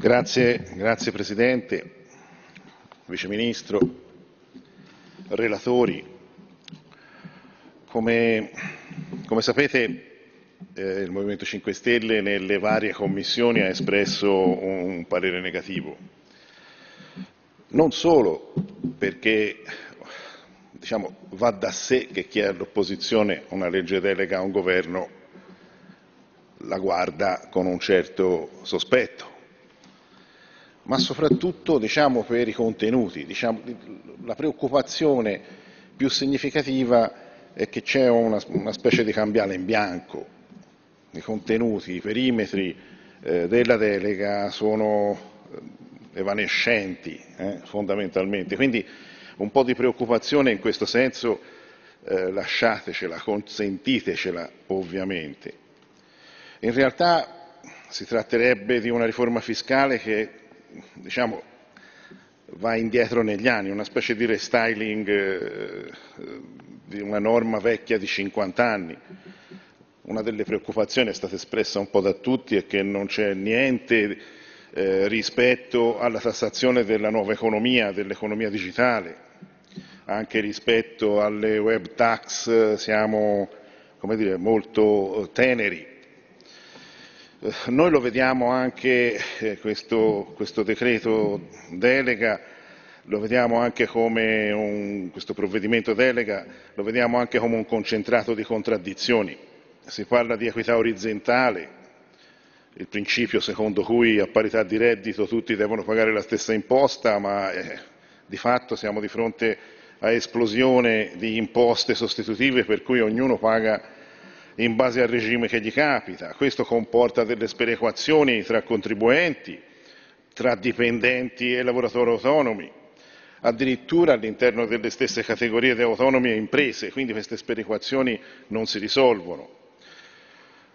Grazie, grazie Presidente, Vice Ministro, relatori. Come, come sapete eh, il Movimento 5 Stelle nelle varie commissioni ha espresso un, un parere negativo, non solo perché diciamo, va da sé che chi è all'opposizione una legge delega a un governo la guarda con un certo sospetto, ma soprattutto diciamo, per i contenuti. Diciamo, la preoccupazione più significativa è che c'è una, una, specie di cambiale in bianco. I contenuti, i perimetri eh, della delega sono eh, evanescenti eh, fondamentalmente, quindi un po' di preoccupazione in questo senso eh, lasciatecela, consentitecela ovviamente. In realtà si tratterebbe di una riforma fiscale che diciamo, va indietro negli anni, una specie di restyling eh, di una norma vecchia di 50 anni. Una delle preoccupazioni è stata espressa un po' da tutti è che non c'è niente eh, rispetto alla tassazione della nuova economia, dell'economia digitale, anche rispetto alle web tax eh, siamo dire, molto eh, teneri eh, noi lo vediamo anche, eh, questo, questo, decreto delega, lo vediamo anche come un, questo provvedimento delega, lo vediamo anche come un concentrato di contraddizioni. Si parla di equità orizzontale, il principio secondo cui a parità di reddito tutti devono pagare la stessa imposta, ma eh, di fatto siamo di fronte a esplosione di imposte sostitutive per cui ognuno paga in base al regime che gli capita. Questo comporta delle sperequazioni tra contribuenti, tra dipendenti e lavoratori autonomi, addirittura all'interno delle stesse categorie di autonomi e imprese, quindi queste sperequazioni non si risolvono.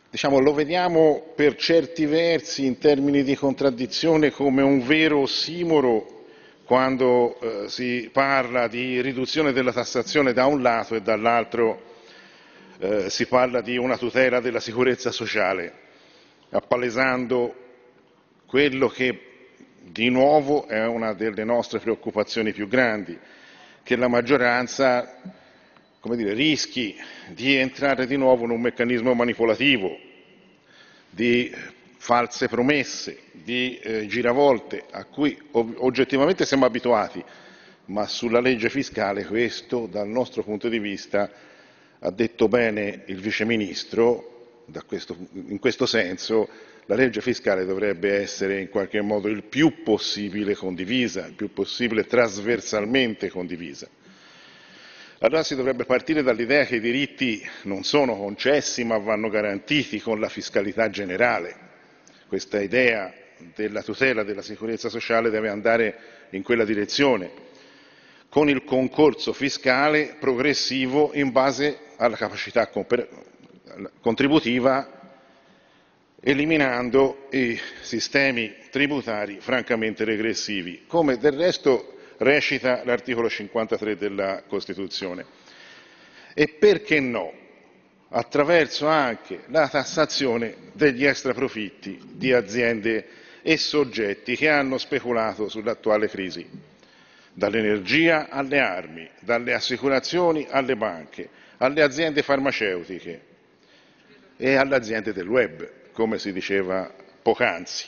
Diciamo, lo vediamo per certi versi in termini di contraddizione come un vero ossimoro quando eh, si parla di riduzione della tassazione da un lato e dall'altro eh, si parla di una tutela della sicurezza sociale, appalesando quello che di nuovo è una delle nostre preoccupazioni più grandi, che la maggioranza dire, rischi di entrare di nuovo in un meccanismo manipolativo, di false promesse, di eh, giravolte a cui oggettivamente siamo abituati, ma sulla legge fiscale questo dal nostro punto di vista ha detto bene il Vice Ministro, questo, in questo senso la legge fiscale dovrebbe essere in qualche modo il più possibile condivisa, il più possibile trasversalmente condivisa. Allora si dovrebbe partire dall'idea che i diritti non sono concessi ma vanno garantiti con la fiscalità generale. Questa idea della tutela della sicurezza sociale deve andare in quella direzione, con il concorso fiscale progressivo in base alla capacità contributiva eliminando i sistemi tributari francamente regressivi, come del resto recita l'articolo 53 della Costituzione. E perché no? Attraverso anche la tassazione degli extraprofitti di aziende e soggetti che hanno speculato sull'attuale crisi, dall'energia alle armi, dalle assicurazioni alle banche, alle aziende farmaceutiche e alle aziende del web, come si diceva poc'anzi.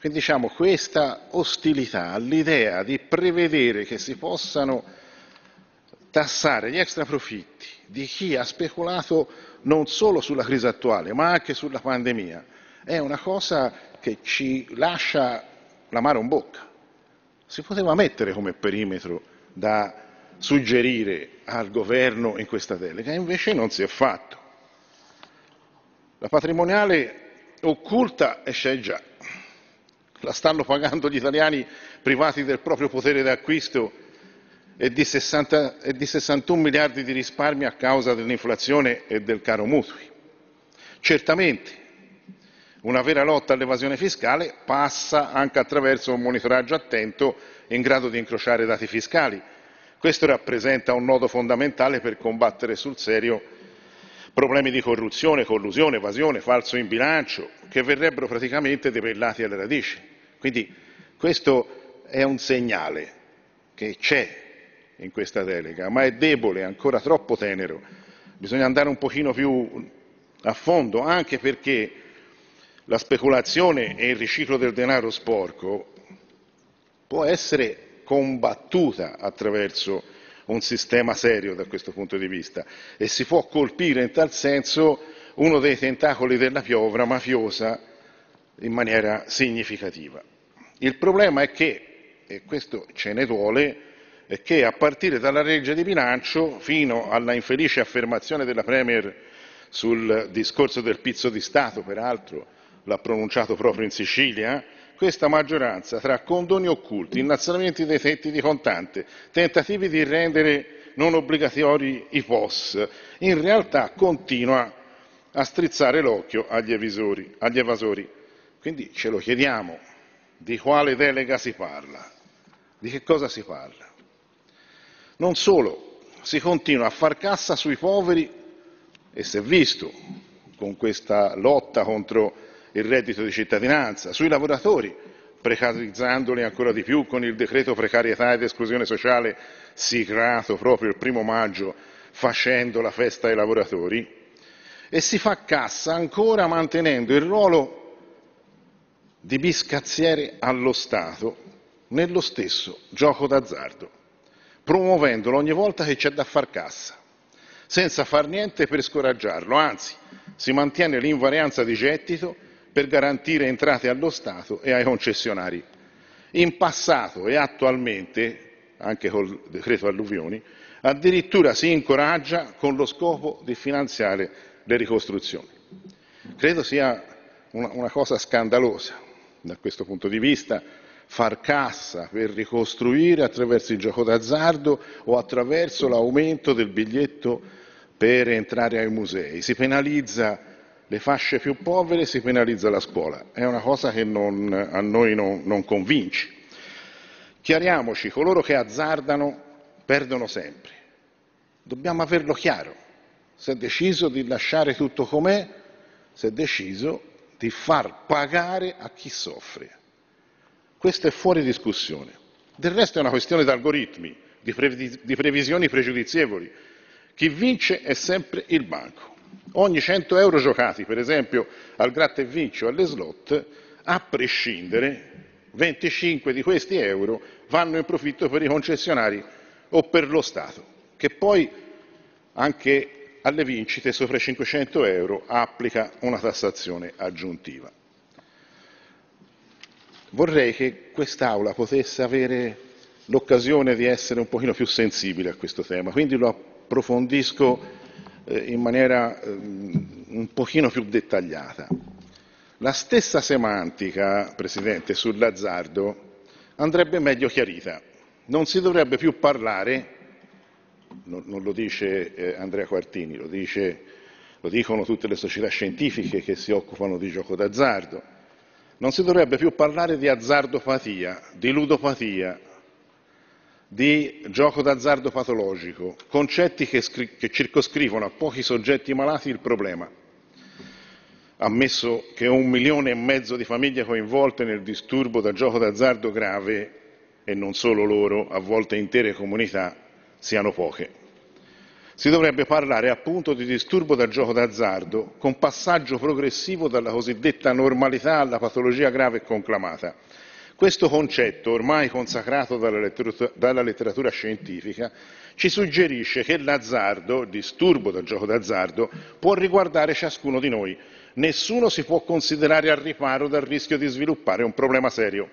Quindi diciamo questa ostilità all'idea di prevedere che si possano tassare gli extraprofitti di chi ha speculato non solo sulla crisi attuale ma anche sulla pandemia è una cosa che ci lascia l'amaro in bocca. Si poteva mettere come perimetro da suggerire al governo in questa delega, invece non si è fatto. La patrimoniale occulta c'è già, la stanno pagando gli italiani privati del proprio potere d'acquisto e di, e di 61 miliardi di risparmi a causa dell'inflazione e del caro mutui. Certamente una vera lotta all'evasione fiscale passa anche attraverso un monitoraggio attento in grado di incrociare dati fiscali, questo rappresenta un nodo fondamentale per combattere sul serio problemi di corruzione, collusione, evasione, falso in bilancio, che verrebbero praticamente debellati alle radici. Quindi questo è un segnale che c'è in questa delega, ma è debole, ancora troppo tenero. Bisogna andare un pochino più a fondo, anche perché la speculazione e il riciclo del denaro sporco può essere combattuta attraverso un sistema serio da questo punto di vista e si può colpire in tal senso uno dei tentacoli della piovra mafiosa in maniera significativa. Il problema è che, e questo ce ne duole, è che a partire dalla legge di bilancio fino alla infelice affermazione della Premier sul discorso del pizzo di Stato, peraltro l'ha pronunciato proprio in Sicilia, questa maggioranza, tra condoni occulti, innalzamenti dei tetti di contante, tentativi di rendere non obbligatori i POS, in realtà continua a strizzare l'occhio agli, agli evasori. Quindi ce lo chiediamo, di quale delega si parla? Di che cosa si parla? Non solo, si continua a far cassa sui poveri e si è visto con questa lotta contro il reddito di cittadinanza, sui lavoratori, precarizzandoli ancora di più con il decreto precarietà ed esclusione sociale siglato proprio il primo maggio facendo la festa ai lavoratori e si fa cassa ancora mantenendo il ruolo di biscazziere allo Stato nello stesso gioco d'azzardo, promuovendolo ogni volta che c'è da far cassa, senza far niente per scoraggiarlo, anzi si mantiene l'invarianza di gettito per garantire entrate allo Stato e ai concessionari. In passato e attualmente, anche col decreto alluvioni, addirittura si incoraggia con lo scopo di finanziare le ricostruzioni. Credo sia una, una cosa scandalosa da questo punto di vista far cassa per ricostruire attraverso il gioco d'azzardo o attraverso l'aumento del biglietto per entrare ai musei. Si penalizza le fasce più povere si penalizza la scuola. È una cosa che non, a noi non, non convince. Chiariamoci, coloro che azzardano perdono sempre. Dobbiamo averlo chiaro. Si è deciso di lasciare tutto com'è, si è deciso di far pagare a chi soffre. Questo è fuori discussione. Del resto è una questione di algoritmi, di, di previsioni pregiudizievoli. Chi vince è sempre il banco ogni 100 euro giocati, per esempio, al gratta e vinci o alle slot, a prescindere 25 di questi euro vanno in profitto per i concessionari o per lo Stato, che poi anche alle vincite sopra i 500 euro applica una tassazione aggiuntiva. Vorrei che quest'Aula potesse avere l'occasione di essere un pochino più sensibile a questo tema, quindi lo approfondisco eh, in maniera ehm, un pochino più dettagliata. La stessa semantica, Presidente, sull'azzardo andrebbe meglio chiarita. Non si dovrebbe più parlare, non, non lo dice eh, Andrea Quartini, lo, dice, lo dicono tutte le società scientifiche che si occupano di gioco d'azzardo, non si dovrebbe più parlare di azzardopatia, di ludopatia, di gioco d'azzardo patologico, concetti che, che circoscrivono a pochi soggetti malati il problema. Ammesso che un milione e mezzo di famiglie coinvolte nel disturbo da gioco d'azzardo grave, e non solo loro, a volte intere comunità, siano poche si dovrebbe parlare appunto di disturbo da gioco d'azzardo con passaggio progressivo dalla cosiddetta normalità alla patologia grave e conclamata questo concetto, ormai consacrato dalla letteratura, dalla letteratura scientifica, ci suggerisce che l'azzardo, il disturbo del gioco d'azzardo, può riguardare ciascuno di noi. Nessuno si può considerare al riparo dal rischio di sviluppare un problema serio.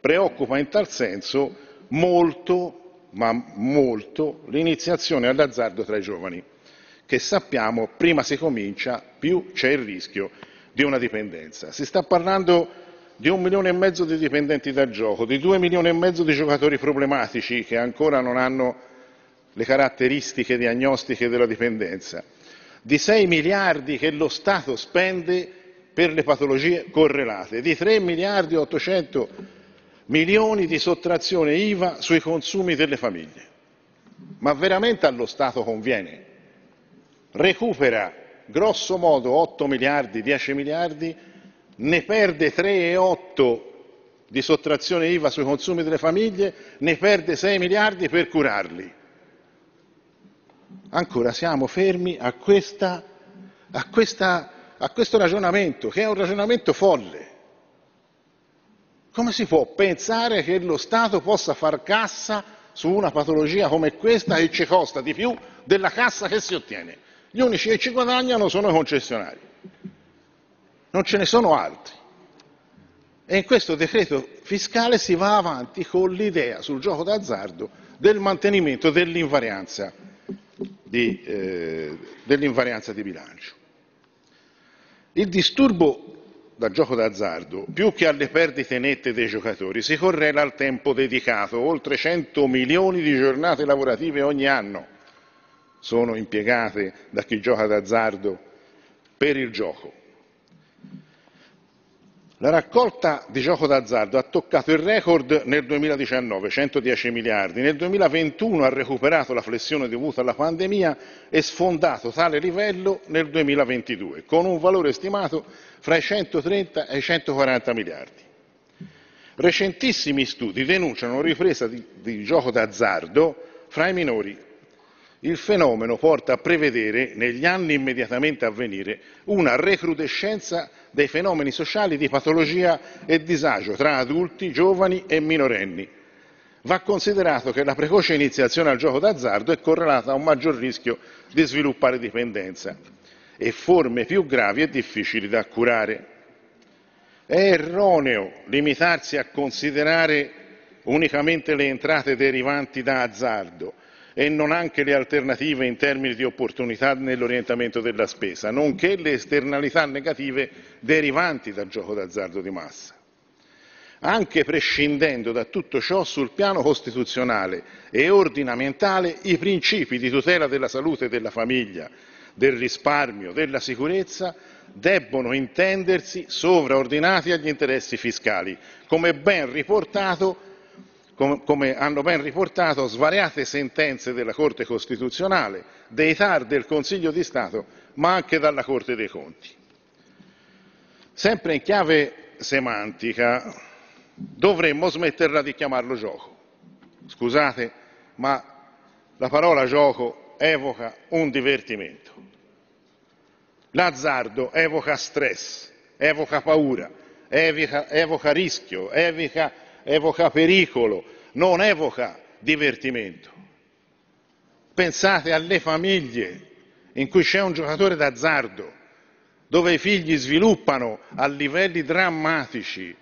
Preoccupa in tal senso molto, ma molto, l'iniziazione all'azzardo tra i giovani, che sappiamo prima si comincia, più c'è il rischio di una dipendenza. Si sta parlando di un milione e mezzo di dipendenti da gioco, di due milioni e mezzo di giocatori problematici che ancora non hanno le caratteristiche diagnostiche della dipendenza, di 6 miliardi che lo Stato spende per le patologie correlate, di 3 miliardi e 800 milioni di sottrazione IVA sui consumi delle famiglie. Ma veramente allo Stato conviene? Recupera grosso modo 8 miliardi, 10 miliardi ne perde 3,8 di sottrazione IVA sui consumi delle famiglie, ne perde 6 miliardi per curarli. Ancora siamo fermi a, questa, a, questa, a questo ragionamento, che è un ragionamento folle. Come si può pensare che lo Stato possa far cassa su una patologia come questa che ci costa di più della cassa che si ottiene? Gli unici che ci guadagnano sono i concessionari non ce ne sono altri. E in questo decreto fiscale si va avanti con l'idea sul gioco d'azzardo del mantenimento dell'invarianza di, eh, dell'invarianza di bilancio. Il disturbo dal gioco d'azzardo, più che alle perdite nette dei giocatori, si correla al tempo dedicato, oltre 100 milioni di giornate lavorative ogni anno sono impiegate da chi gioca d'azzardo per il gioco la raccolta di gioco d'azzardo ha toccato il record nel duemiladiciannove 110 miliardi nel 2021 ha recuperato la flessione dovuta alla pandemia e sfondato tale livello nel 2022, con un valore stimato fra i 130 e i 140 miliardi. recentissimi studi denunciano una ripresa di gioco d'azzardo fra i minori il fenomeno porta a prevedere negli anni immediatamente a venire una recrudescenza dei fenomeni sociali di patologia e disagio tra adulti, giovani e minorenni. Va considerato che la precoce iniziazione al gioco d'azzardo è correlata a un maggior rischio di sviluppare dipendenza e forme più gravi e difficili da curare. È erroneo limitarsi a considerare unicamente le entrate derivanti da azzardo e non anche le alternative in termini di opportunità nell'orientamento della spesa, nonché le esternalità negative derivanti dal gioco d'azzardo di massa. Anche prescindendo da tutto ciò sul piano costituzionale e ordinamentale i principi di tutela della salute della famiglia, del risparmio, della sicurezza debbono intendersi sovraordinati agli interessi fiscali, come ben riportato com come hanno ben riportato svariate sentenze della Corte Costituzionale, dei TAR del Consiglio di Stato, ma anche dalla Corte dei Conti. Sempre in chiave semantica, dovremmo smetterla di chiamarlo gioco. Scusate, ma la parola gioco evoca un divertimento. L'azzardo evoca stress, evoca paura, evoca, evoca rischio, evoca evoca pericolo, non evoca divertimento. Pensate alle famiglie in cui c'è un giocatore d'azzardo, dove i figli sviluppano a livelli drammatici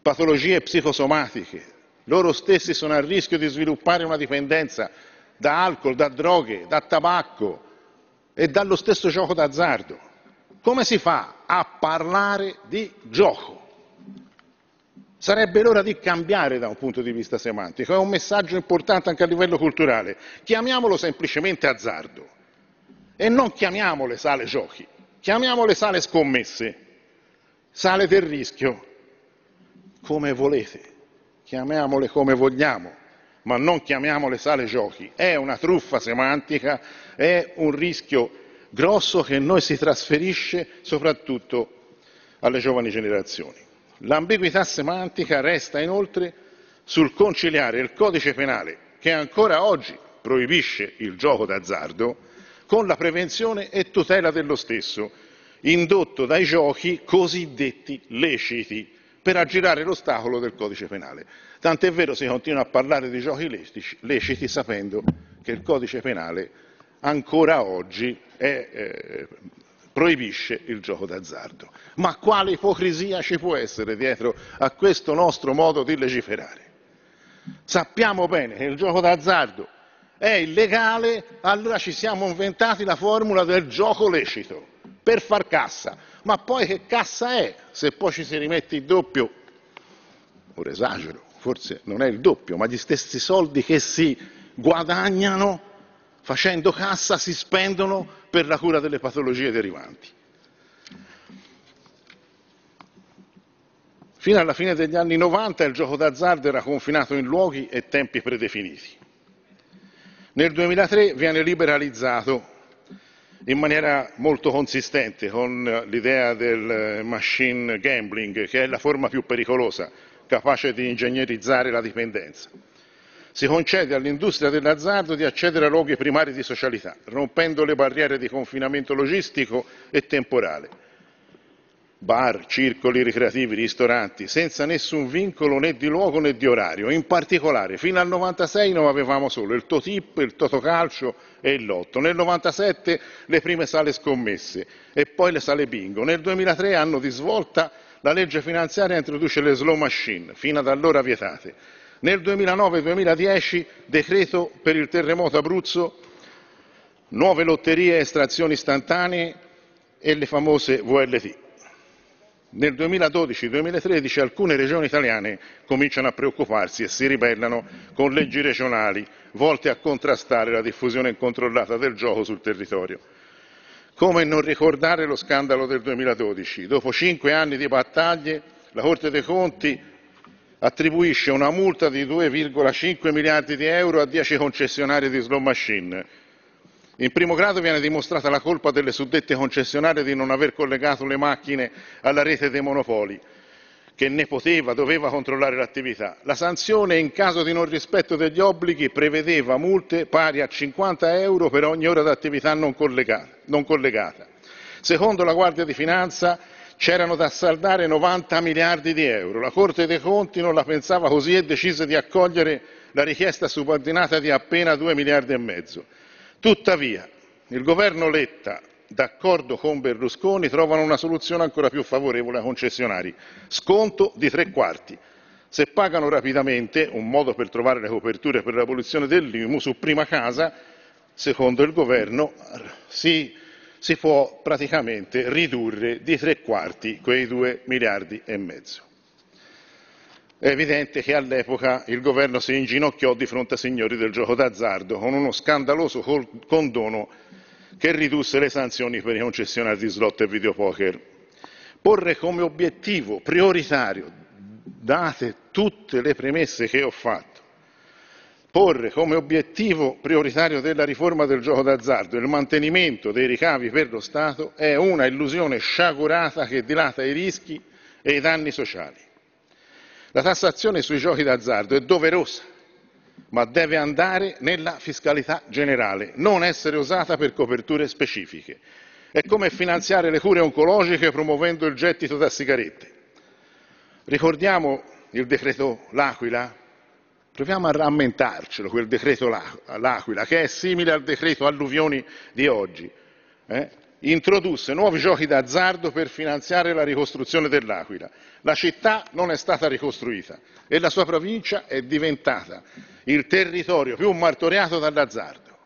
patologie psicosomatiche, loro stessi sono a rischio di sviluppare una dipendenza da alcol, da droghe, da tabacco e dallo stesso gioco d'azzardo. Come si fa a parlare di gioco? Sarebbe l'ora di cambiare da un punto di vista semantico, è un messaggio importante anche a livello culturale. Chiamiamolo semplicemente azzardo e non chiamiamole sale giochi, chiamiamole sale scommesse, sale del rischio, come volete, chiamiamole come vogliamo, ma non chiamiamole sale giochi. È una truffa semantica, è un rischio grosso che noi si trasferisce soprattutto alle giovani generazioni l'ambiguità semantica resta inoltre sul conciliare il codice penale che ancora oggi proibisce il gioco d'azzardo con la prevenzione e tutela dello stesso indotto dai giochi cosiddetti leciti per aggirare l'ostacolo del codice penale. Tant'è vero si continua a parlare di giochi leciti sapendo che il codice penale ancora oggi è eh, proibisce il gioco d'azzardo. Ma quale ipocrisia ci può essere dietro a questo nostro modo di legiferare? Sappiamo bene che il gioco d'azzardo è illegale, allora ci siamo inventati la formula del gioco lecito per far cassa. Ma poi che cassa è se poi ci si rimette il doppio? Ora esagero, forse non è il doppio, ma gli stessi soldi che si guadagnano facendo cassa, si spendono per la cura delle patologie derivanti. Fino alla fine degli anni 90 il gioco d'azzardo era confinato in luoghi e tempi predefiniti. Nel 2003 viene liberalizzato in maniera molto consistente con l'idea del machine gambling, che è la forma più pericolosa, capace di ingegnerizzare la dipendenza si concede all'industria dell'azzardo di accedere a luoghi primari di socialità rompendo le barriere di confinamento logistico e temporale bar circoli ricreativi ristoranti senza nessun vincolo né di luogo né di orario in particolare fino al 96 non avevamo solo il Totip, il Totocalcio e il Lotto nel 97 le prime sale scommesse e poi le sale bingo nel 2003 anno di svolta la legge finanziaria introduce le slow machine fino ad allora vietate nel 2009-2010 decreto per il terremoto Abruzzo, nuove lotterie, estrazioni istantanee e le famose VLT. Nel 2012-2013 alcune regioni italiane cominciano a preoccuparsi e si ribellano con leggi regionali volte a contrastare la diffusione incontrollata del gioco sul territorio. Come non ricordare lo scandalo del 2012? Dopo cinque anni di battaglie, la Corte dei Conti attribuisce una multa di 2,5 miliardi di euro a 10 concessionari di slow machine. In primo grado viene dimostrata la colpa delle suddette concessionarie di non aver collegato le macchine alla rete dei monopoli, che ne poteva, doveva controllare l'attività. La sanzione in caso di non rispetto degli obblighi prevedeva multe pari a 50 euro per ogni ora d'attività non collegata. Secondo la Guardia di Finanza c'erano da saldare 90 miliardi di euro la corte dei conti non la pensava così e decise di accogliere la richiesta subordinata di appena 2 miliardi e mezzo tuttavia il governo letta d'accordo con berlusconi trovano una soluzione ancora più favorevole ai concessionari sconto di tre quarti se pagano rapidamente un modo per trovare le coperture per l'abolizione dell'imu su prima casa secondo il governo si si può praticamente ridurre di tre quarti quei due miliardi e mezzo. È evidente che all'epoca il governo si inginocchiò di fronte a signori del gioco d'azzardo con uno scandaloso condono che ridusse le sanzioni per i concessionari di slot e videopoker. Porre come obiettivo prioritario, date tutte le premesse che ho fatto, porre come obiettivo prioritario della riforma del gioco d'azzardo il mantenimento dei ricavi per lo Stato è una illusione sciagurata che dilata i rischi e i danni sociali. La tassazione sui giochi d'azzardo è doverosa, ma deve andare nella fiscalità generale, non essere usata per coperture specifiche. È come finanziare le cure oncologiche promuovendo il gettito da sigarette. Ricordiamo il decreto L'Aquila Proviamo a rammentarcelo, quel decreto L'Aquila, che è simile al decreto Alluvioni di oggi. Eh? Introdusse nuovi giochi d'azzardo per finanziare la ricostruzione dell'Aquila. La città non è stata ricostruita e la sua provincia è diventata il territorio più martoriato dall'azzardo,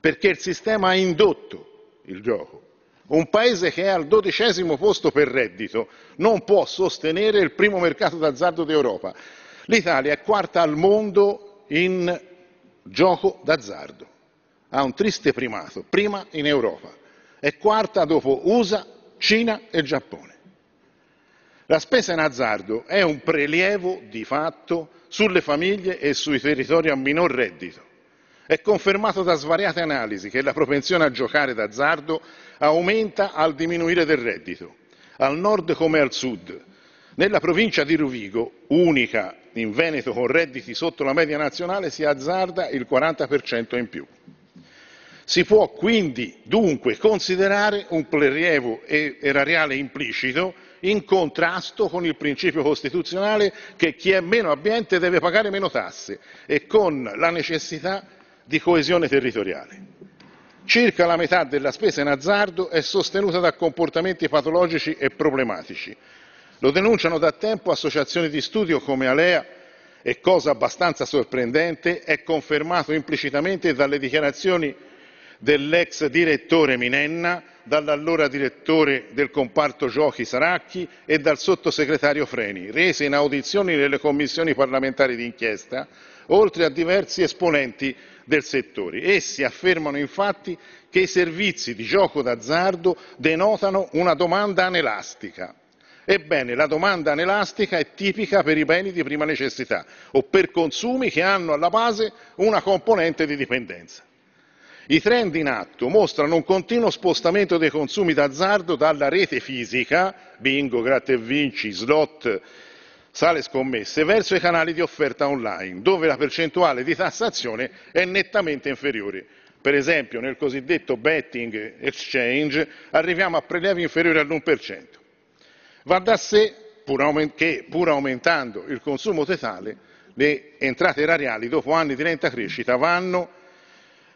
perché il sistema ha indotto il gioco. Un paese che è al dodicesimo posto per reddito non può sostenere il primo mercato d'azzardo d'Europa L'Italia è quarta al mondo in gioco d'azzardo, ha un triste primato, prima in Europa, è quarta dopo USA, Cina e Giappone. La spesa in azzardo è un prelievo di fatto sulle famiglie e sui territori a minor reddito. È confermato da svariate analisi che la propensione a giocare d'azzardo aumenta al diminuire del reddito, al nord come al sud, nella provincia di Rovigo, unica in Veneto con redditi sotto la media nazionale, si azzarda il 40% in più. Si può quindi dunque considerare un prelievo erariale implicito in contrasto con il principio costituzionale che chi è meno ambiente deve pagare meno tasse e con la necessità di coesione territoriale. Circa la metà della spesa in azzardo è sostenuta da comportamenti patologici e problematici lo denunciano da tempo associazioni di studio come alea e cosa abbastanza sorprendente è confermato implicitamente dalle dichiarazioni dell'ex direttore minenna dall'allora direttore del comparto giochi saracchi e dal sottosegretario freni rese in audizioni nelle commissioni parlamentari d'inchiesta oltre a diversi esponenti del settore. essi affermano infatti che i servizi di gioco d'azzardo denotano una domanda anelastica Ebbene, la domanda anelastica è tipica per i beni di prima necessità o per consumi che hanno alla base una componente di dipendenza. I trend in atto mostrano un continuo spostamento dei consumi d'azzardo dalla rete fisica, bingo, gratta e vinci, slot, sale scommesse, verso i canali di offerta online, dove la percentuale di tassazione è nettamente inferiore. Per esempio, nel cosiddetto betting exchange arriviamo a prelievi inferiori all'1%. Va da sé che, pur aumentando il consumo totale, le entrate erariali, dopo anni di lenta crescita, vanno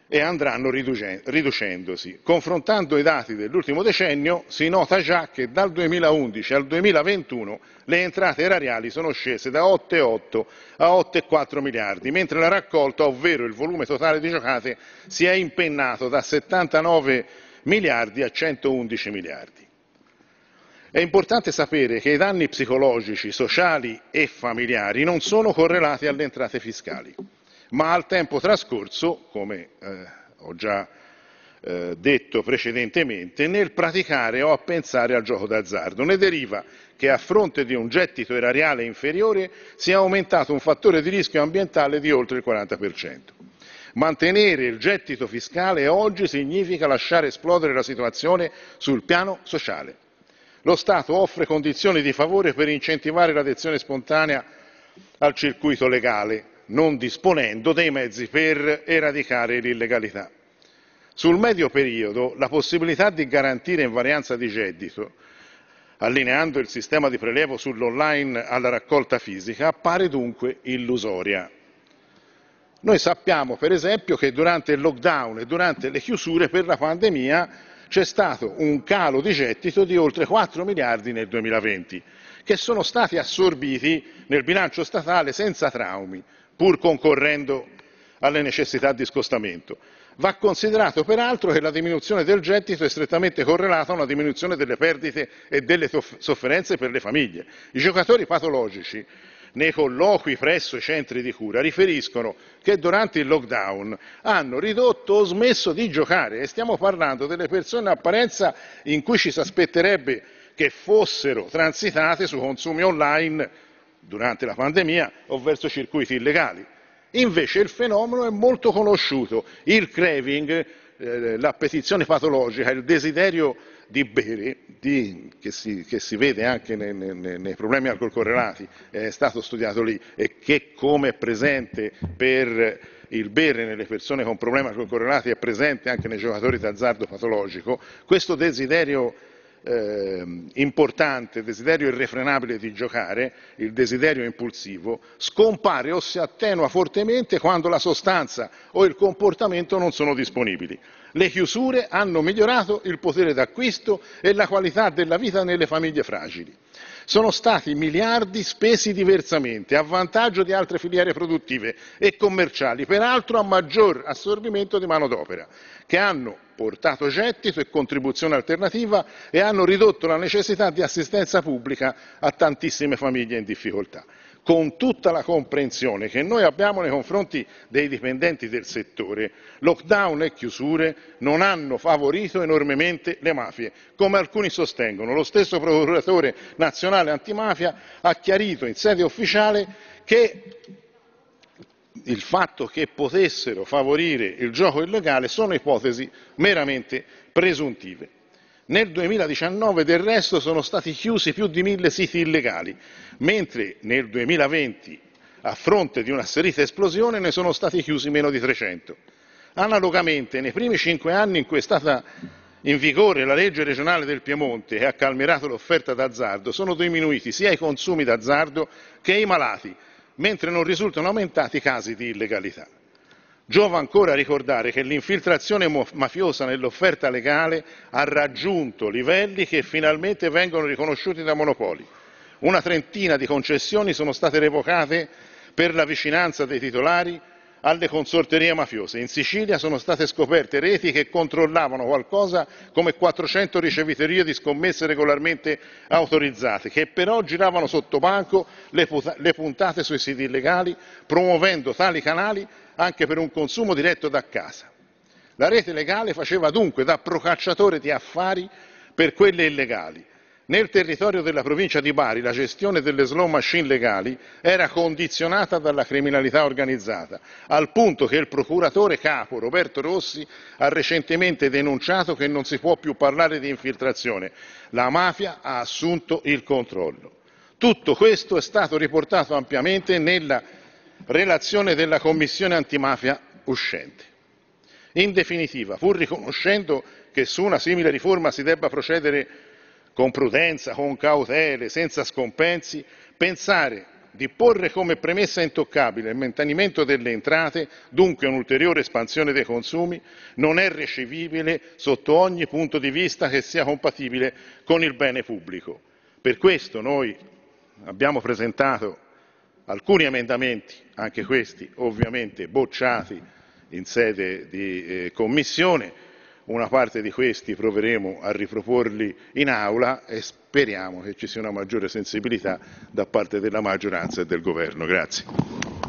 e andranno riducendosi. Confrontando i dati dell'ultimo decennio si nota già che dal 2011 al 2021 le entrate erariali sono scese da 8,8 a 8,4 miliardi, mentre la raccolta, ovvero il volume totale di giocate, si è impennato da 79 miliardi a 111 miliardi. È importante sapere che i danni psicologici, sociali e familiari non sono correlati alle entrate fiscali, ma al tempo trascorso, come eh, ho già eh, detto precedentemente, nel praticare o a pensare al gioco d'azzardo. Ne deriva che a fronte di un gettito erariale inferiore sia aumentato un fattore di rischio ambientale di oltre il 40%. Mantenere il gettito fiscale oggi significa lasciare esplodere la situazione sul piano sociale lo stato offre condizioni di favore per incentivare l'adezione spontanea al circuito legale non disponendo dei mezzi per eradicare l'illegalità. sul medio periodo la possibilità di garantire invarianza di gettito allineando il sistema di prelievo sull'online alla raccolta fisica appare dunque illusoria. Noi sappiamo per esempio che durante il lockdown e durante le chiusure per la pandemia c'è stato un calo di gettito di oltre 4 miliardi nel 2020, che sono stati assorbiti nel bilancio statale senza traumi, pur concorrendo alle necessità di scostamento. Va considerato peraltro che la diminuzione del gettito è strettamente correlata a una diminuzione delle perdite e delle sofferenze per le famiglie. I giocatori patologici nei colloqui presso i centri di cura riferiscono che durante il lockdown hanno ridotto o smesso di giocare e stiamo parlando delle persone in apparenza in cui ci si aspetterebbe che fossero transitate su consumi online durante la pandemia o verso circuiti illegali. Invece il fenomeno è molto conosciuto, il craving, eh, l'appetizione patologica, il desiderio di bere, di, che, si, che, si, vede anche nei, nei, nei problemi alcolcorrelati, è stato studiato lì e che come è presente per il bere nelle persone con problemi alcol correlati è presente anche nei giocatori d'azzardo patologico, questo desiderio eh, importante, desiderio irrefrenabile di giocare, il desiderio impulsivo, scompare o si attenua fortemente quando la sostanza o il comportamento non sono disponibili. Le chiusure hanno migliorato il potere d'acquisto e la qualità della vita nelle famiglie fragili. Sono stati miliardi spesi diversamente a vantaggio di altre filiere produttive e commerciali, peraltro a maggior assorbimento di manodopera, che hanno portato gettito e contribuzione alternativa e hanno ridotto la necessità di assistenza pubblica a tantissime famiglie in difficoltà con tutta la comprensione che noi abbiamo nei confronti dei dipendenti del settore, lockdown e chiusure non hanno favorito enormemente le mafie, come alcuni sostengono. Lo stesso procuratore nazionale antimafia ha chiarito in sede ufficiale che il fatto che potessero favorire il gioco illegale sono ipotesi meramente presuntive. Nel 2019 del resto sono stati chiusi più di mille siti illegali, mentre nel 2020, a fronte di un'asserita esplosione, ne sono stati chiusi meno di 300. Analogamente, nei primi cinque anni in cui è stata in vigore la legge regionale del Piemonte e ha calmerato l'offerta d'azzardo, sono diminuiti sia i consumi d'azzardo che i malati, mentre non risultano aumentati i casi di illegalità. Giova ancora ricordare che l'infiltrazione mafiosa nell'offerta legale ha raggiunto livelli che finalmente vengono riconosciuti da monopoli. Una trentina di concessioni sono state revocate per la vicinanza dei titolari alle consorterie mafiose. In Sicilia sono state scoperte reti che controllavano qualcosa come 400 ricevitorie di scommesse regolarmente autorizzate, che però giravano sottobanco le puntate sui siti illegali, promuovendo tali canali anche per un consumo diretto da casa. La rete legale faceva dunque da procacciatore di affari per quelle illegali. Nel territorio della provincia di Bari la gestione delle slow machine legali era condizionata dalla criminalità organizzata, al punto che il procuratore capo Roberto Rossi ha recentemente denunciato che non si può più parlare di infiltrazione. La mafia ha assunto il controllo. Tutto questo è stato riportato ampiamente nella relazione della commissione antimafia uscente. in definitiva pur riconoscendo che su una simile riforma si debba procedere con prudenza con cautele senza scompensi pensare di porre come premessa intoccabile il mantenimento delle entrate dunque un'ulteriore espansione dei consumi non è recevibile sotto ogni punto di vista che sia compatibile con il bene pubblico. per questo noi abbiamo presentato alcuni emendamenti, anche questi ovviamente bocciati in sede di eh, commissione, una parte di questi proveremo a riproporli in aula e speriamo che ci sia una maggiore sensibilità da parte della maggioranza e del governo. Grazie.